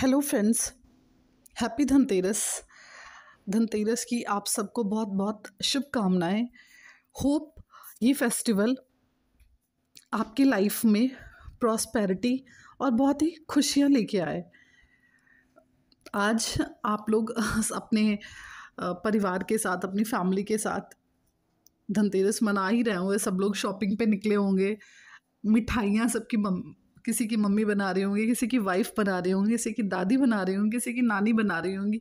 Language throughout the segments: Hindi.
hello friends happy Dhanteras Dhanteras की आप सबको बहुत बहुत शुभकामनाएं होप ये फेस्टिवल आपकी लाइफ में प्रॉस्पेरिटी और बहुत ही खुशियां लेके आए आज आप लोग अपने परिवार के साथ अपनी फैमिली के साथ धनतेरस मना ही रहे होंगे सब लोग शॉपिंग पे निकले होंगे मिठाइयाँ सबकी किसी की मम्मी बना रही होंगी किसी की वाइफ बना रही होंगी किसी की दादी बना रही होंगी किसी की नानी बना रही होंगी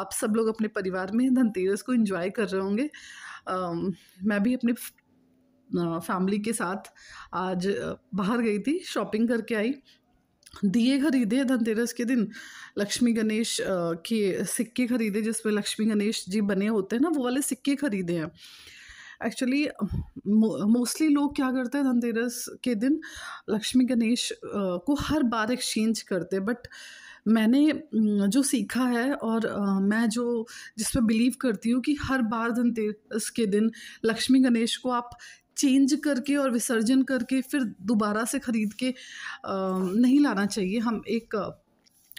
आप सब लोग अपने परिवार में धनतेरस को इन्जॉय कर रहे होंगे मैं भी अपने फैमिली के साथ आज बाहर गई थी शॉपिंग करके आई दिए खरीदे धनतेरस के दिन लक्ष्मी गणेश के सिक्के खरीदे जिसमें लक्ष्मी गणेश जी बने होते हैं ना वो वाले सिक्के खरीदे हैं एक्चुअली मोस्टली लोग क्या करते हैं धनतेरस के दिन लक्ष्मी गणेश को हर बार एक्सचेंज करते हैं बट मैंने जो सीखा है और मैं जो जिस पर बिलीव करती हूँ कि हर बार धनतेरस के दिन लक्ष्मी गणेश को आप चेंज करके और विसर्जन करके फिर दोबारा से ख़रीद के नहीं लाना चाहिए हम एक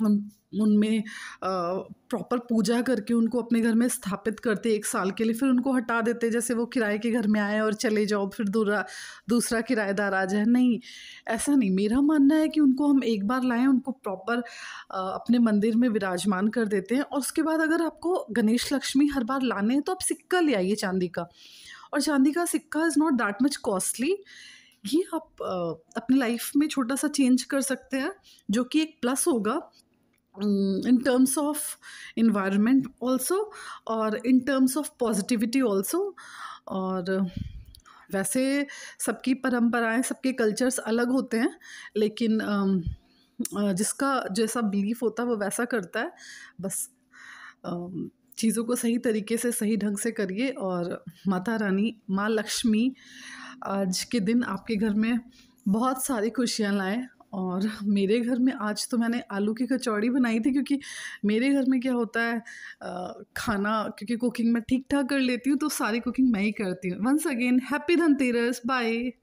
उन उनमें प्रॉपर पूजा करके उनको अपने घर में स्थापित करते एक साल के लिए फिर उनको हटा देते जैसे वो किराए के घर में आए और चले जाओ फिर दूसरा दूसरा किराएदार आ जाए नहीं ऐसा नहीं मेरा मानना है कि उनको हम एक बार लाएं उनको प्रॉपर अपने मंदिर में विराजमान कर देते हैं और उसके बाद अगर आपको गणेश लक्ष्मी हर बार लाने हैं तो आप सिक्का ले आइए चांदी का और चांदी का सिक्का is not that much costly ये आप अपनी लाइफ में छोटा सा चेंज कर सकते हैं जो कि एक प्लस होगा in terms of environment also और in terms of positivity also और वैसे सबकी परंपराएं सबके कल्चर्स अलग होते हैं लेकिन जिसका जैसा बिलीफ होता है वो वैसा करता है बस चीज़ों को सही तरीके से सही ढंग से करिए और माता रानी माँ लक्ष्मी आज के दिन आपके घर में बहुत सारी खुशियाँ लाएँ और मेरे घर में आज तो मैंने आलू की कचौड़ी बनाई थी क्योंकि मेरे घर में क्या होता है आ, खाना क्योंकि कुकिंग मैं ठीक ठाक कर लेती हूँ तो सारी कुकिंग मैं ही करती हूँ once again happy Dhanteras bye